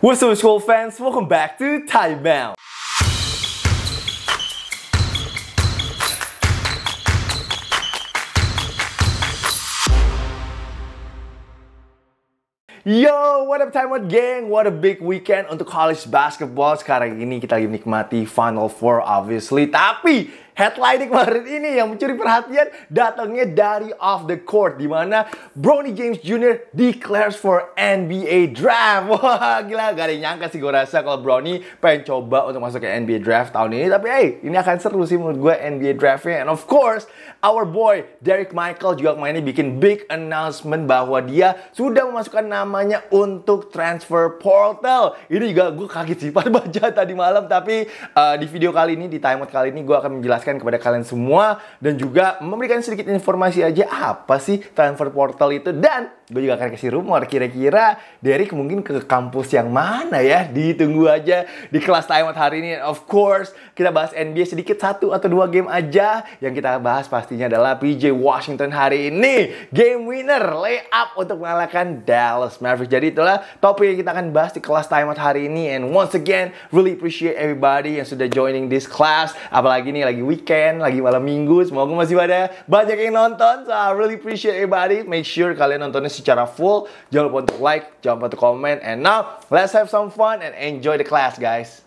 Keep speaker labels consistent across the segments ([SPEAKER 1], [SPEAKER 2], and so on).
[SPEAKER 1] What's up school fans, welcome back to Time Out. Yo, what up Time Gang? What a big weekend untuk college basketball. Sekarang ini kita lagi menikmati Final Four obviously. Tapi Headline kemarin ini yang mencuri perhatian datangnya dari off the court di mana Bronny James Jr. declares for NBA draft. Wah, gila gak ada yang nyangka sih gue rasa kalau Bronny pengen coba untuk masuk ke NBA draft tahun ini. Tapi hey, ini akan seru sih menurut gue NBA draftnya. And of course, our boy Derek Michael juga kemarin bikin big announcement bahwa dia sudah memasukkan namanya untuk transfer portal. Ini juga gue kaget sih pada baca tadi malam. Tapi uh, di video kali ini, di timeout kali ini gue akan menjelaskan menjelaskan kepada kalian semua dan juga memberikan sedikit informasi aja apa sih transfer portal itu dan gue juga akan kasih rumor kira-kira dari mungkin ke kampus yang mana ya ditunggu aja di kelas timeout hari ini of course kita bahas NBA sedikit satu atau dua game aja yang kita bahas pastinya adalah PJ Washington hari ini game winner lay up untuk mengalahkan Dallas Mavericks jadi itulah topik yang kita akan bahas di kelas timeout hari ini and once again really appreciate everybody yang sudah joining this class apalagi nih lagi week weekend, lagi malam minggu. Semoga masih pada banyak yang nonton. So I really appreciate everybody. Make sure kalian nontonnya secara full. Jangan lupa untuk like, jangan lupa untuk comment. And now, let's have some fun and enjoy the class, guys.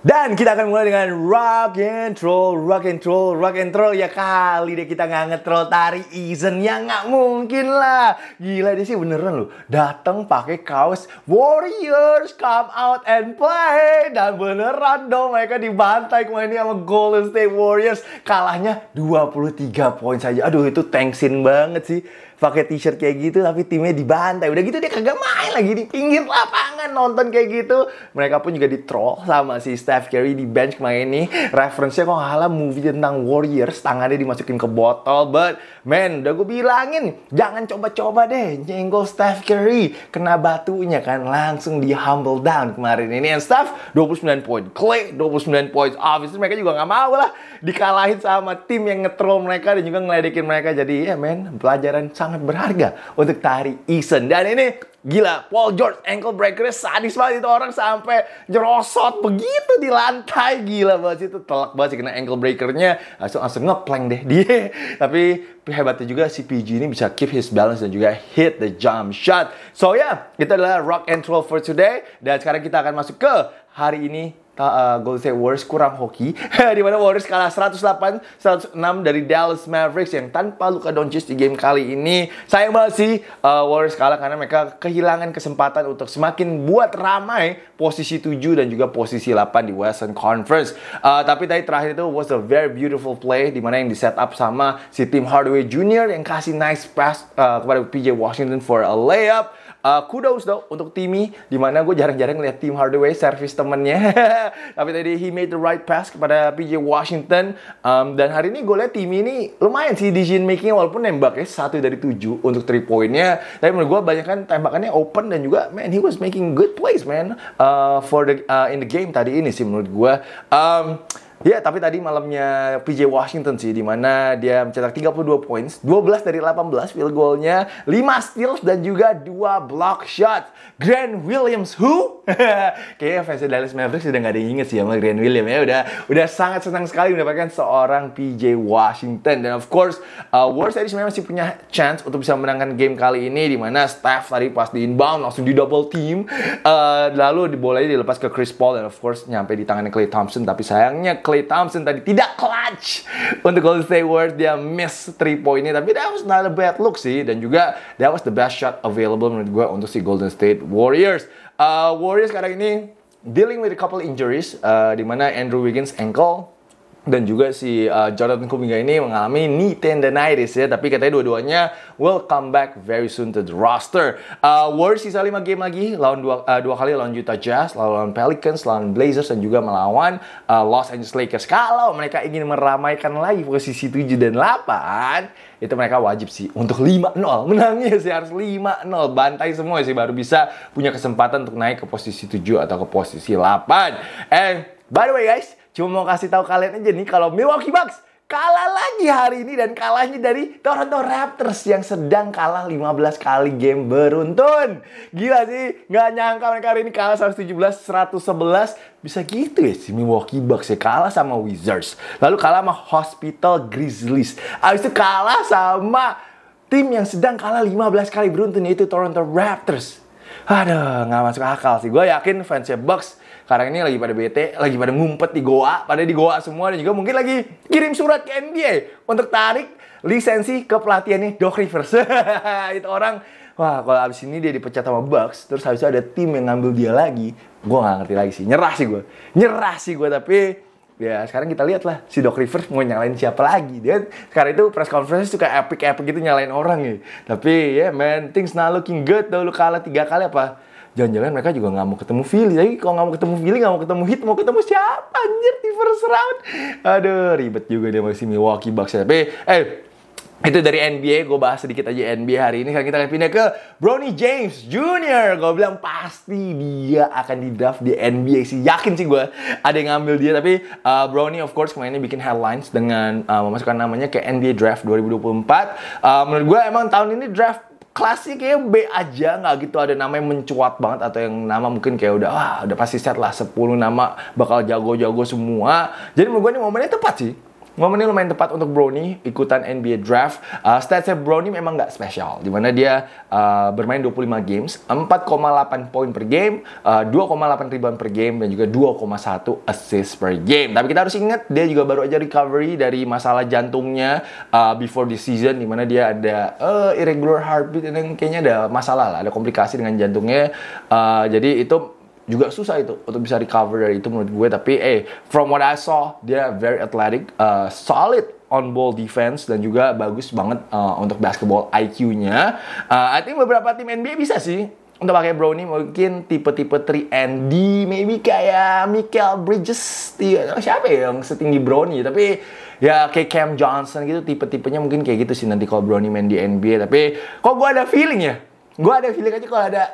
[SPEAKER 1] Dan kita akan mulai dengan rock and roll, rock and roll, rock and roll ya kali deh kita nggak ngetrol tari Eason ya nggak mungkin lah. Gila dia sih beneran loh. Datang pakai kaos Warriors come out and play dan beneran dong mereka dibantai kemarin sama Golden State Warriors kalahnya 23 poin saja. Aduh itu thanksin banget sih pakai t-shirt kayak gitu tapi timnya dibantai udah gitu dia kagak main lagi di pinggir lapangan nonton kayak gitu mereka pun juga di troll sama si Steph Curry di bench kemarin ini referensinya kok salah movie tentang Warriors tangannya dimasukin ke botol but man udah gue bilangin jangan coba-coba deh nyenggol Steph Curry kena batunya kan langsung di humble down kemarin ini and Steph 29 point Clay 29 poin obviously mereka juga gak mau lah dikalahin sama tim yang ngetrol mereka dan juga ngeledekin mereka jadi ya yeah, men pelajaran sama sangat berharga untuk Tari Eason. Dan ini gila, Paul George ankle breaker sadis banget itu orang sampai jerosot begitu di lantai. Gila banget itu telak banget sih kena ankle breakernya. Langsung langsung ngeplank deh dia. Tapi hebatnya juga si PG ini bisa keep his balance dan juga hit the jump shot. So ya, yeah, itu adalah rock and roll for today. Dan sekarang kita akan masuk ke hari ini uh, Golden State Warriors kurang hoki di mana Warriors kalah 108 106 dari Dallas Mavericks yang tanpa Luka Doncic di game kali ini sayang banget sih uh, Warriors kalah karena mereka kehilangan kesempatan untuk semakin buat ramai posisi 7 dan juga posisi 8 di Western Conference uh, tapi tadi terakhir itu was a very beautiful play di mana yang di set up sama si Tim Hardaway Jr yang kasih nice pass uh, kepada PJ Washington for a layup uh, kudos dong untuk Timmy mana gue jarang-jarang lihat Tim Hardaway service temennya tapi tadi he made the right pass kepada PJ Washington um, dan hari ini gue lihat Timmy ini lumayan sih decision making walaupun nembaknya satu dari tujuh untuk three pointnya tapi menurut gue banyak kan tembakannya open dan juga man he was making good plays man uh, for the uh, in the game tadi ini sih menurut gue um, Ya, tapi tadi malamnya PJ Washington sih, di mana dia mencetak 32 points, 12 dari 18 field goal-nya, 5 steals, dan juga 2 block shot. Grant Williams, who? Kayaknya fans Dallas Mavericks sudah nggak ada yang inget sih sama Grant Williams ya. Udah, udah sangat senang sekali mendapatkan seorang PJ Washington. Dan of course, uh, Warriors Series sebenarnya masih punya chance untuk bisa menangkan game kali ini, di mana Steph tadi pas di inbound langsung di double team. Uh, lalu bolanya dilepas ke Chris Paul, dan of course nyampe di tangan Clay Thompson. Tapi sayangnya Clay Thompson tadi tidak clutch untuk Golden State Warriors dia miss 3 ini tapi that was not a bad look sih dan juga that was the best shot available menurut gue untuk si Golden State Warriors uh, Warriors sekarang ini dealing with a couple injuries uh, di mana Andrew Wiggins ankle dan juga si uh, Jonathan Kuminga ini mengalami knee tendonitis ya tapi katanya dua-duanya will come back very soon to the roster uh, Warriors sisa 5 game lagi lawan dua, uh, dua kali lawan Utah Jazz lalu lawan Pelicans lawan Blazers dan juga melawan uh, Los Angeles Lakers kalau mereka ingin meramaikan lagi posisi 7 dan 8 itu mereka wajib sih untuk 5-0 menangnya sih harus 5-0 bantai semua sih baru bisa punya kesempatan untuk naik ke posisi 7 atau ke posisi 8 and By the way guys, cuma mau kasih tahu kalian aja nih kalau Milwaukee Bucks kalah lagi hari ini dan kalahnya dari Toronto Raptors yang sedang kalah 15 kali game beruntun. Gila sih, nggak nyangka mereka hari ini kalah 117-111. Bisa gitu ya si Milwaukee Bucks ya, kalah sama Wizards. Lalu kalah sama Hospital Grizzlies. Abis itu kalah sama tim yang sedang kalah 15 kali beruntun yaitu Toronto Raptors. Aduh, nggak masuk akal sih. Gue yakin fansnya Bucks sekarang ini lagi pada bete, lagi pada ngumpet di Goa, pada di Goa semua dan juga mungkin lagi kirim surat ke NBA untuk tarik lisensi ke pelatihannya Doc Rivers. itu orang wah kalau abis ini dia dipecat sama Bucks, terus habis itu ada tim yang ngambil dia lagi, gue gak ngerti lagi sih, nyerah sih gue, nyerah sih gue tapi ya sekarang kita lihatlah si Doc Rivers mau nyalain siapa lagi dia sekarang itu press conference suka epic epic gitu nyalain orang ya tapi ya yeah, man things not looking good Dulu lu kalah tiga kali apa jangan-jangan mereka juga nggak mau ketemu Philly tapi kalau nggak mau ketemu Philly nggak mau ketemu Heat mau ketemu siapa anjir di first round aduh ribet juga dia masih Milwaukee Bucks tapi ya. eh itu dari NBA, gue bahas sedikit aja NBA hari ini. Sekarang kita akan pindah ke Bronny James Jr. Gue bilang pasti dia akan di draft di NBA sih. Yakin sih gue ada yang ngambil dia. Tapi uh, Bronny of course kemarin ini bikin headlines dengan uh, memasukkan namanya ke NBA Draft 2024. Uh, menurut gue emang tahun ini draft Klasik kayak B aja nggak gitu ada nama yang mencuat banget atau yang nama mungkin kayak udah wah udah pasti set lah 10 nama bakal jago-jago semua jadi menurut gue ini momennya tepat sih momennya ini lumayan tepat untuk Brownie ikutan NBA Draft. Uh, statsnya Brownie memang nggak spesial, dimana dia uh, bermain 25 games, 4,8 poin per game, uh, 2,8 ribuan per game, dan juga 2,1 assist per game. Tapi kita harus ingat, dia juga baru aja recovery dari masalah jantungnya uh, before the season, dimana dia ada uh, irregular heartbeat, dan kayaknya ada masalah lah, ada komplikasi dengan jantungnya. Uh, jadi itu juga susah itu untuk bisa recover dari itu menurut gue tapi eh from what I saw dia very athletic uh, solid on ball defense dan juga bagus banget uh, untuk basketball IQ-nya uh, I think beberapa tim NBA bisa sih untuk pakai brownie mungkin tipe-tipe 3 and D maybe kayak Michael Bridges siapa ya yang setinggi brownie tapi ya kayak Cam Johnson gitu tipe-tipenya mungkin kayak gitu sih nanti kalau brownie main di NBA tapi kok gue ada feeling ya gue ada feeling aja kalau ada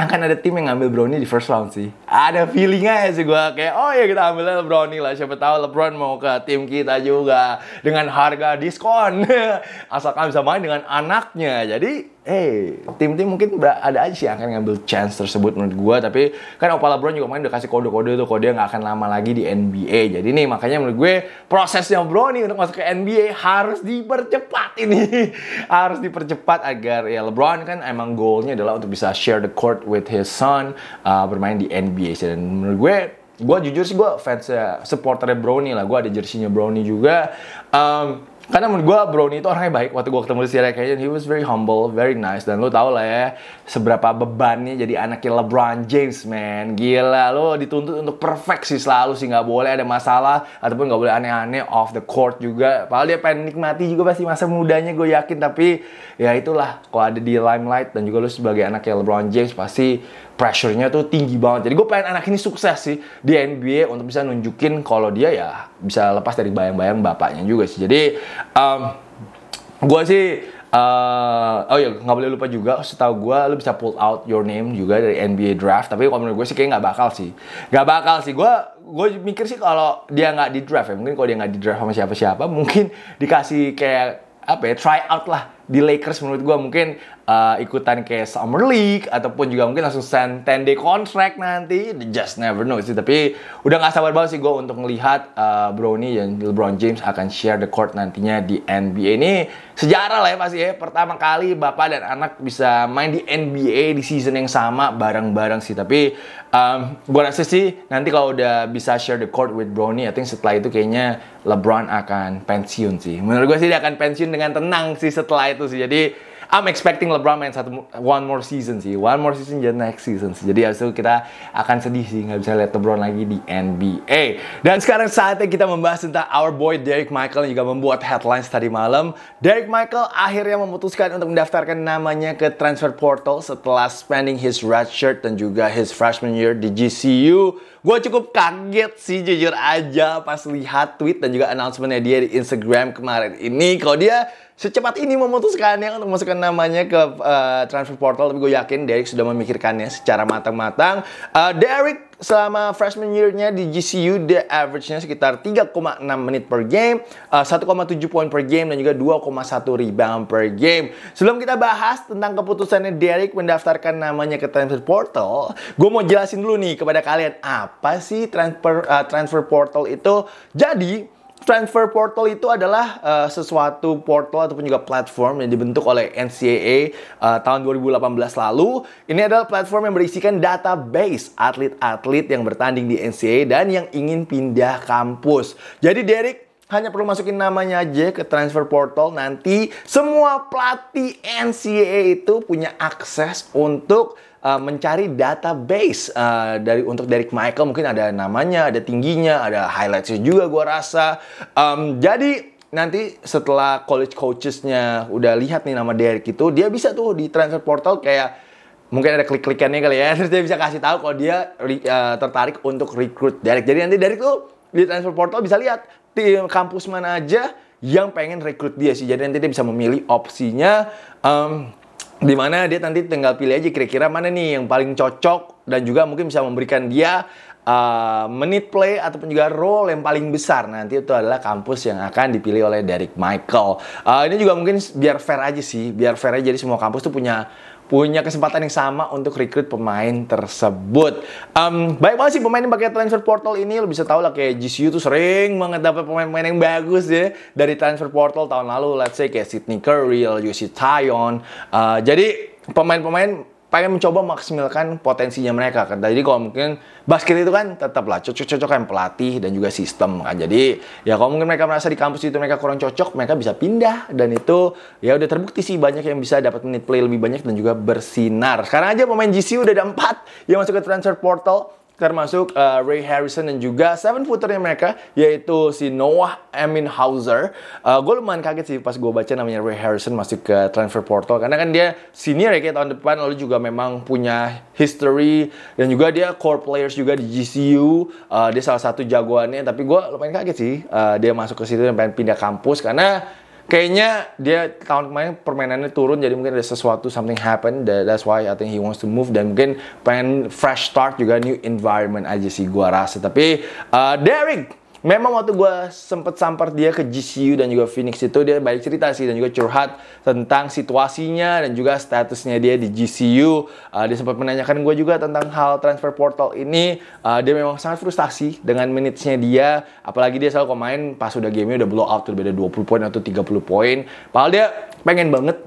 [SPEAKER 1] akan kan ada tim yang ngambil Brownie di first round sih. Ada feelingnya ya sih gue kayak oh ya kita ambil Brownie lah. Siapa tahu LeBron mau ke tim kita juga dengan harga diskon. Asalkan bisa main dengan anaknya. Jadi hey eh, tim-tim mungkin ada aja sih yang akan ngambil chance tersebut menurut gue tapi kan Opa LeBron juga main udah kasih kode-kode tuh kode yang gak akan lama lagi di NBA jadi nih makanya menurut gue prosesnya nih untuk masuk ke NBA harus dipercepat ini harus dipercepat agar ya LeBron kan emang goalnya adalah untuk bisa share the court with his son uh, bermain di NBA dan menurut gue gue jujur sih gue fans supporternya Brownie lah gue ada jersinya Brownie juga um, karena menurut gue Brownie itu orangnya baik waktu gue ketemu di Canyon he was very humble very nice dan lo tau lah ya seberapa bebannya jadi anaknya LeBron James man gila lo dituntut untuk perfect sih selalu sih nggak boleh ada masalah ataupun nggak boleh aneh-aneh off the court juga padahal dia pengen nikmati juga pasti masa mudanya gue yakin tapi ya itulah kalau ada di limelight dan juga lo sebagai anaknya LeBron James pasti pressure-nya tuh tinggi banget. Jadi gue pengen anak ini sukses sih di NBA untuk bisa nunjukin kalau dia ya bisa lepas dari bayang-bayang bapaknya juga sih. Jadi um, gue sih Uh, oh ya nggak boleh lupa juga setahu gue lu bisa pull out your name juga dari NBA draft tapi kalau menurut gue sih kayak nggak bakal sih nggak bakal sih gue gue mikir sih kalau dia nggak di draft ya mungkin kalau dia nggak di draft sama siapa siapa mungkin dikasih kayak apa ya try out lah di Lakers menurut gue mungkin uh, ikutan kayak Summer League ataupun juga mungkin langsung send 10 day contract nanti just never know sih tapi udah nggak sabar banget sih gue untuk melihat uh, Brownie dan LeBron James akan share the court nantinya di NBA ini sejarah lah ya pasti ya pertama kali bapak dan anak bisa main di NBA di season yang sama bareng-bareng sih tapi um, gue rasa sih nanti kalau udah bisa share the court with Brownie I think setelah itu kayaknya LeBron akan pensiun sih menurut gue sih dia akan pensiun dengan tenang sih setelah itu sih jadi I'm expecting LeBron main satu one more season sih. One more season jadi next season sih. Jadi hasil kita akan sedih sih nggak bisa lihat LeBron lagi di NBA. Dan sekarang saatnya kita membahas tentang our boy Derek Michael yang juga membuat headlines tadi malam. Derek Michael akhirnya memutuskan untuk mendaftarkan namanya ke transfer portal setelah spending his red shirt dan juga his freshman year di GCU. Gue cukup kaget sih jujur aja pas lihat tweet dan juga announcementnya dia di Instagram kemarin ini. Kalau dia secepat ini memutuskannya untuk masukkan namanya ke uh, transfer portal tapi gue yakin Derek sudah memikirkannya secara matang-matang uh, Derek selama freshman year-nya di GCU the average-nya sekitar 3,6 menit per game, 1,7 eh, poin per game dan juga 2,1 rebound per game. Sebelum kita bahas tentang keputusannya Derek mendaftarkan namanya ke transfer portal, gue mau jelasin dulu nih kepada kalian apa sih transfer uh, transfer portal itu. Jadi Transfer portal itu adalah uh, sesuatu portal ataupun juga platform yang dibentuk oleh NCAA uh, eh, tahun 2018 lalu. Ini adalah platform yang berisikan database atlet-atlet yang bertanding di NCAA dan yang ingin pindah kampus. Jadi Derek hanya perlu masukin namanya aja ke transfer portal nanti semua pelatih NCAA itu punya akses untuk uh, mencari database uh, dari untuk Derek Michael mungkin ada namanya, ada tingginya, ada highlightsnya juga gue rasa. Um, jadi nanti setelah college coachesnya udah lihat nih nama Derek itu, dia bisa tuh di transfer portal kayak mungkin ada klik-klikannya kali ya, terus dia bisa kasih tahu kalau dia uh, tertarik untuk rekrut Derek. Jadi nanti Derek tuh di transfer portal bisa lihat tim kampus mana aja yang pengen rekrut dia sih. Jadi nanti dia bisa memilih opsinya. Um, di mana dia nanti tinggal pilih aja kira-kira mana nih yang paling cocok dan juga mungkin bisa memberikan dia uh, menit play ataupun juga role yang paling besar nanti itu adalah kampus yang akan dipilih oleh Derek Michael. Uh, ini juga mungkin biar fair aja sih, biar fair aja jadi semua kampus tuh punya punya kesempatan yang sama untuk rekrut pemain tersebut. Um, baik banget sih pemain yang pakai transfer portal ini lo bisa tahu lah kayak GCU tuh sering banget dapat pemain-pemain yang bagus ya dari transfer portal tahun lalu let's say kayak Sydney Curry, Yusi Tayon. Uh, eh, jadi pemain-pemain pengen mencoba maksimalkan potensinya mereka. Kan. Jadi kalau mungkin basket itu kan tetaplah cocok-cocokan cocok pelatih dan juga sistem kan. Jadi ya kalau mungkin mereka merasa di kampus itu mereka kurang cocok, mereka bisa pindah dan itu ya udah terbukti sih banyak yang bisa dapat menit play lebih banyak dan juga bersinar. Sekarang aja pemain GC udah ada empat yang masuk ke transfer portal termasuk uh, Ray Harrison dan juga seven footernya mereka yaitu si Noah Eminhauser. Uh, eh, gue lumayan kaget sih pas gue baca namanya Ray Harrison masih ke transfer portal karena kan dia senior ya kayak tahun depan lalu juga memang punya history dan juga dia core players juga di GCU. Uh, eh, dia salah satu jagoannya tapi gue lumayan kaget sih uh, dia masuk ke situ dan pengen pindah kampus karena kayaknya dia tahun kemarin permainannya turun jadi mungkin ada sesuatu something happen that's why I think he wants to move dan mungkin pengen fresh start juga new environment aja sih gua rasa tapi uh, Derek Memang waktu gue sempet sampar dia ke GCU dan juga Phoenix itu dia balik cerita sih dan juga curhat tentang situasinya dan juga statusnya dia di GCU. Uh, ah, dia sempat menanyakan gue juga tentang hal transfer portal ini. Uh, dia memang sangat frustasi dengan minutesnya dia. Apalagi dia selalu main pas udah gamenya udah blow out udah beda 20 poin atau 30 poin. Padahal dia pengen banget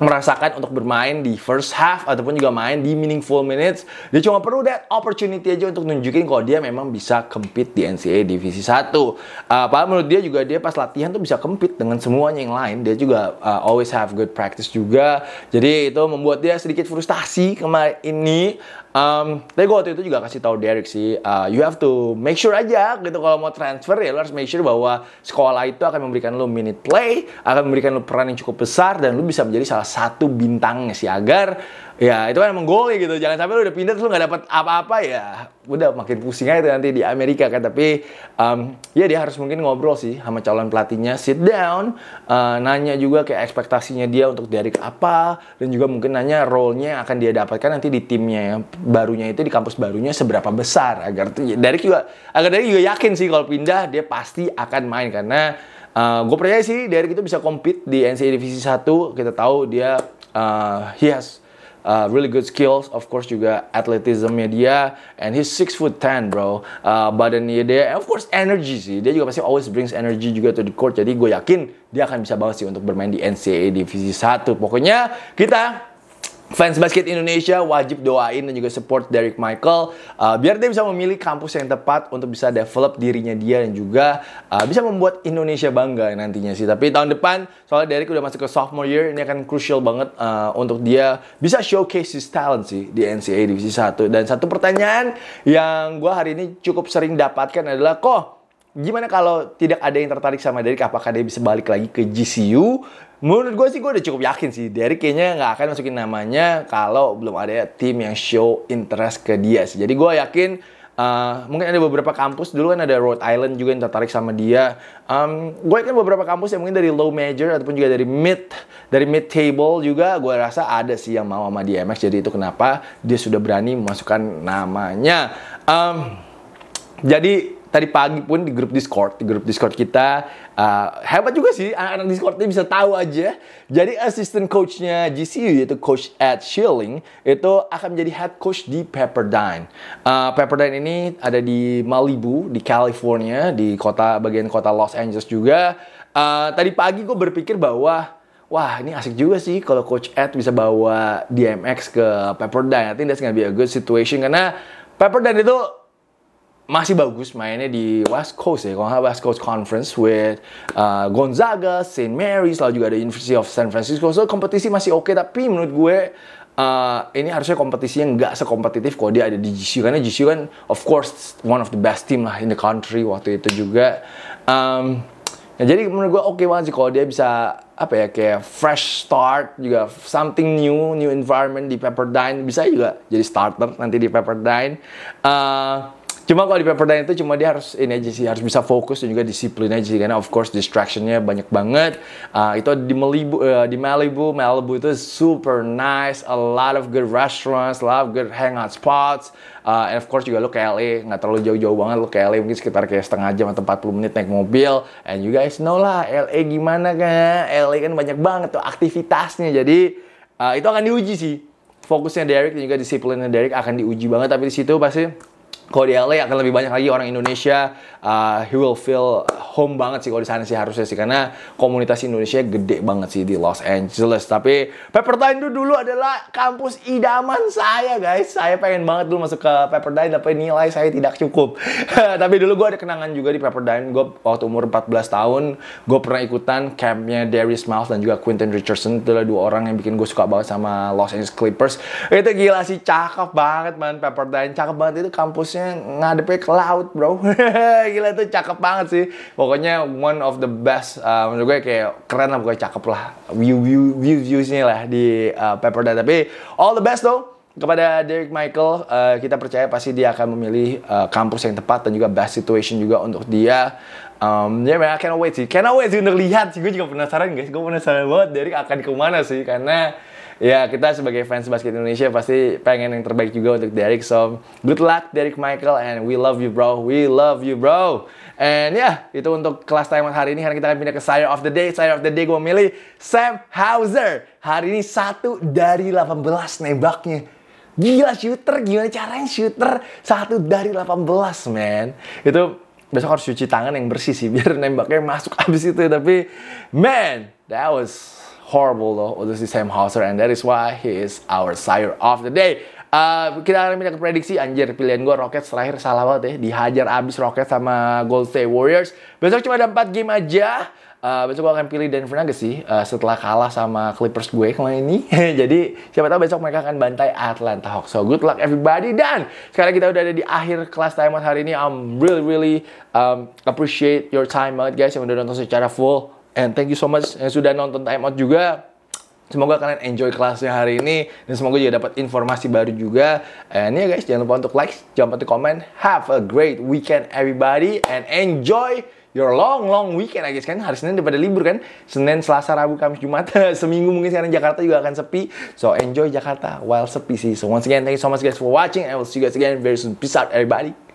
[SPEAKER 1] merasakan untuk bermain di first half ataupun juga main di meaningful minutes. Dia cuma perlu that opportunity aja untuk nunjukin kalau dia memang bisa compete di NCAA divisi 1. Uh, ah, padahal menurut dia juga dia pas latihan tuh bisa compete dengan semuanya yang lain. Dia juga uh, always have good practice juga. Jadi itu membuat dia sedikit frustasi kemarin ini Um, tapi gue waktu itu juga kasih tahu Derek sih, uh, you have to make sure aja gitu kalau mau transfer ya lo harus make sure bahwa sekolah itu akan memberikan lo minute play, akan memberikan lo peran yang cukup besar dan lo bisa menjadi salah satu bintangnya sih agar ya itu kan emang goal ya gitu jangan sampai lu udah pindah terus lu nggak dapat apa-apa ya udah makin pusing aja nanti di Amerika kan tapi um, ya dia harus mungkin ngobrol sih sama calon pelatihnya sit down uh, nanya juga kayak ekspektasinya dia untuk dari apa dan juga mungkin nanya role-nya yang akan dia dapatkan nanti di timnya yang barunya itu di kampus barunya seberapa besar agar dari juga agar dari juga yakin sih kalau pindah dia pasti akan main karena Uh, eh, gue percaya sih dari itu bisa compete di NCAA Divisi 1. Kita tahu dia uh, he has uh, really good skills, of course juga atletisme dia, and he's six foot ten bro, uh, badannya dia, and of course energy sih, dia juga pasti always brings energy juga to the court, jadi gue yakin dia akan bisa banget sih untuk bermain di NCAA Divisi 1. Pokoknya kita Fans basket Indonesia wajib doain dan juga support Derek Michael uh, biar dia bisa memilih kampus yang tepat untuk bisa develop dirinya dia dan juga uh, bisa membuat Indonesia bangga nantinya sih. Tapi tahun depan soalnya Derek udah masuk ke sophomore year ini akan crucial banget uh, untuk dia bisa showcase his talent sih di NCAA Divisi 1. Dan satu pertanyaan yang gue hari ini cukup sering dapatkan adalah kok gimana kalau tidak ada yang tertarik sama Derek apakah dia bisa balik lagi ke GCU menurut gue sih gue udah cukup yakin sih Derek kayaknya nggak akan masukin namanya kalau belum ada tim yang show interest ke dia sih jadi gue yakin Uh, mungkin ada beberapa kampus dulu kan ada Rhode Island juga yang tertarik sama dia. Um, gue kan beberapa kampus yang mungkin dari low major ataupun juga dari mid dari mid table juga gue rasa ada sih yang mau sama dia DMX jadi itu kenapa dia sudah berani memasukkan namanya. Um, jadi tadi pagi pun di grup Discord, di grup Discord kita uh, hebat juga sih anak-anak Discord ini bisa tahu aja. Jadi assistant coachnya GCU yaitu Coach Ed Schilling itu akan menjadi head coach di Pepperdine. Uh, Pepperdine ini ada di Malibu di California di kota bagian kota Los Angeles juga. Uh, tadi pagi gue berpikir bahwa wah ini asik juga sih kalau Coach Ed bisa bawa DMX ke Pepperdine. I think that's gonna be a good situation karena Pepperdine itu masih bagus mainnya di West Coast ya, kalau West Coast Conference with uh, Gonzaga, St. Mary's, lalu juga ada University of San Francisco. So kompetisi masih oke, okay, tapi menurut gue uh, ini harusnya kompetisi yang nggak sekompetitif kalau dia ada di GCU karena GCU kan of course one of the best team lah in the country waktu itu juga. Um, ya jadi menurut gue oke okay banget sih kalau dia bisa apa ya kayak fresh start juga something new new environment di Pepperdine bisa juga jadi starter nanti di Pepperdine. Uh, Cuma kalau di Pepperdine itu cuma dia harus ini aja sih harus bisa fokus dan juga disiplin aja sih karena of course distractionnya banyak banget. Uh, itu di Malibu uh, di Malibu Malibu itu super nice, a lot of good restaurants, a lot of good hangout spots. Uh, and of course juga lo ke LA nggak terlalu jauh-jauh banget lo ke LA mungkin sekitar kayak setengah jam atau 40 menit naik mobil. And you guys know lah LA gimana kan? LA kan banyak banget tuh aktivitasnya jadi uh, itu akan diuji sih. Fokusnya Derek dan juga disiplinnya Derek akan diuji banget tapi di situ pasti kalau di LA akan lebih banyak lagi orang Indonesia uh, he will feel home banget sih kalau di sana sih harusnya sih karena komunitas Indonesia gede banget sih di Los Angeles tapi Pepperdine dulu, dulu adalah kampus idaman saya guys saya pengen banget dulu masuk ke Pepperdine tapi nilai saya tidak cukup tapi dulu gue ada kenangan juga di Pepperdine gue waktu umur 14 tahun gue pernah ikutan campnya Darius Miles dan juga Quentin Richardson itu adalah dua orang yang bikin gue suka banget sama Los Angeles Clippers itu gila sih cakep banget man Pepperdine cakep banget itu kampus harusnya ngadepnya ke laut bro gila itu cakep banget sih pokoknya one of the best uh, menurut gue kayak keren lah pokoknya cakep lah view view view view viewsnya lah di uh, Pepperdine tapi all the best though kepada Derek Michael uh, kita percaya pasti dia akan memilih uh, kampus yang tepat dan juga best situation juga untuk dia um, ya yeah, cannot wait sih cannot wait sih untuk lihat sih gue juga penasaran guys gue penasaran banget Derek akan kemana sih karena ya kita sebagai fans basket Indonesia pasti pengen yang terbaik juga untuk Derek. So good luck Derek Michael and we love you bro. We love you bro. And ya yeah, itu untuk kelas Taiwan hari ini. Hari kita akan pindah ke Sire of the Day. Sire of the Day gue milih Sam Hauser. Hari ini satu dari 18 nembaknya. Gila shooter, gimana caranya shooter satu dari 18 man. Itu besok harus cuci tangan yang bersih sih biar nembaknya masuk abis itu tapi man that was horrible loh untuk si Sam Hauser and that is why he is our sire of the day. Uh, kita akan minta prediksi anjir pilihan gue Rockets terakhir salah banget ya dihajar abis Rockets sama Gold State Warriors besok cuma ada 4 game aja Uh, besok gue akan pilih Denver Nuggets sih uh, setelah kalah sama Clippers gue kemarin ini. Jadi siapa tahu besok mereka akan bantai Atlanta Hawks. So good luck everybody dan sekarang kita udah ada di akhir kelas timeout hari ini. I'm really really um, appreciate your time banget guys yang udah nonton secara full. And thank you so much yang sudah nonton Time Out juga. Semoga kalian enjoy kelasnya hari ini dan semoga juga dapat informasi baru juga. And ya yeah guys, jangan lupa untuk like, jangan lupa untuk komen. Have a great weekend everybody and enjoy your long long weekend guys kan hari Senin daripada libur kan. Senin, Selasa, Rabu, Kamis, Jumat, seminggu mungkin sekarang Jakarta juga akan sepi. So enjoy Jakarta while sepi sih. So once again, thank you so much guys for watching and will see you guys again very soon. Peace out everybody.